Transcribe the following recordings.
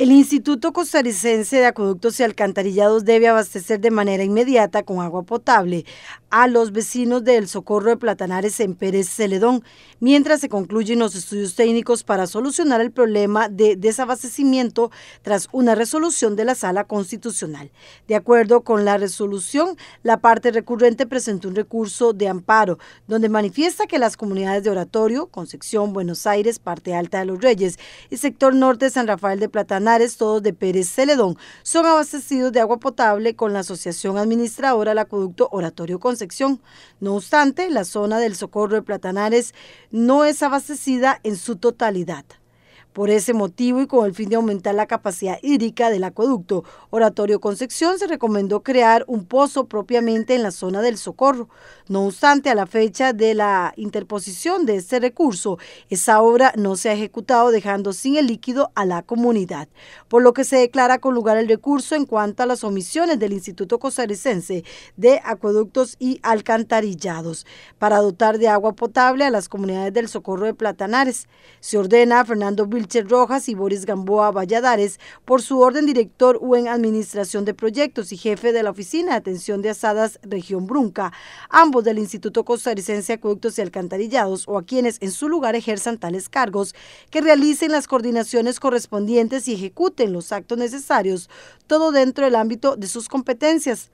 El Instituto Costarricense de Acueductos y Alcantarillados debe abastecer de manera inmediata con agua potable a los vecinos del Socorro de Platanares en Pérez Celedón, mientras se concluyen los estudios técnicos para solucionar el problema de desabastecimiento tras una resolución de la Sala Constitucional. De acuerdo con la resolución, la parte recurrente presentó un recurso de amparo, donde manifiesta que las comunidades de Oratorio, Concepción, Buenos Aires, parte alta de los Reyes y sector norte de San Rafael de Platanares todos de Pérez Celedón, son abastecidos de agua potable con la Asociación Administradora del Acueducto Oratorio Concepción. No obstante, la zona del Socorro de Platanares no es abastecida en su totalidad. Por ese motivo y con el fin de aumentar la capacidad hídrica del acueducto Oratorio Concepción, se recomendó crear un pozo propiamente en la zona del Socorro. No obstante, a la fecha de la interposición de este recurso, esa obra no se ha ejecutado, dejando sin el líquido a la comunidad, por lo que se declara con lugar el recurso en cuanto a las omisiones del Instituto Costarricense de Acueductos y Alcantarillados para dotar de agua potable a las comunidades del Socorro de Platanares. Se ordena Fernando Rojas y Boris Gamboa Valladares por su orden director o en Administración de Proyectos y jefe de la Oficina de Atención de Asadas Región Brunca, ambos del Instituto Costarricense Acueductos y Alcantarillados o a quienes en su lugar ejerzan tales cargos, que realicen las coordinaciones correspondientes y ejecuten los actos necesarios, todo dentro del ámbito de sus competencias.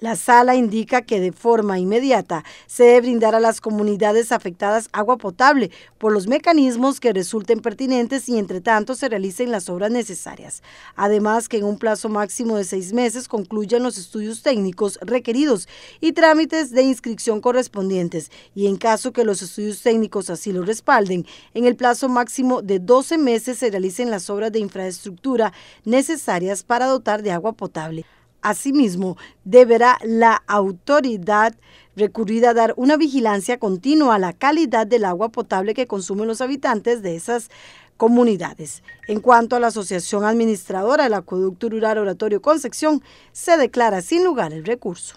La sala indica que de forma inmediata se debe brindar a las comunidades afectadas agua potable por los mecanismos que resulten pertinentes y entre tanto se realicen las obras necesarias. Además que en un plazo máximo de seis meses concluyan los estudios técnicos requeridos y trámites de inscripción correspondientes y en caso que los estudios técnicos así lo respalden, en el plazo máximo de 12 meses se realicen las obras de infraestructura necesarias para dotar de agua potable. Asimismo, deberá la autoridad recurrida dar una vigilancia continua a la calidad del agua potable que consumen los habitantes de esas comunidades. En cuanto a la Asociación Administradora del Acueducto Rural Oratorio Concepción, se declara sin lugar el recurso.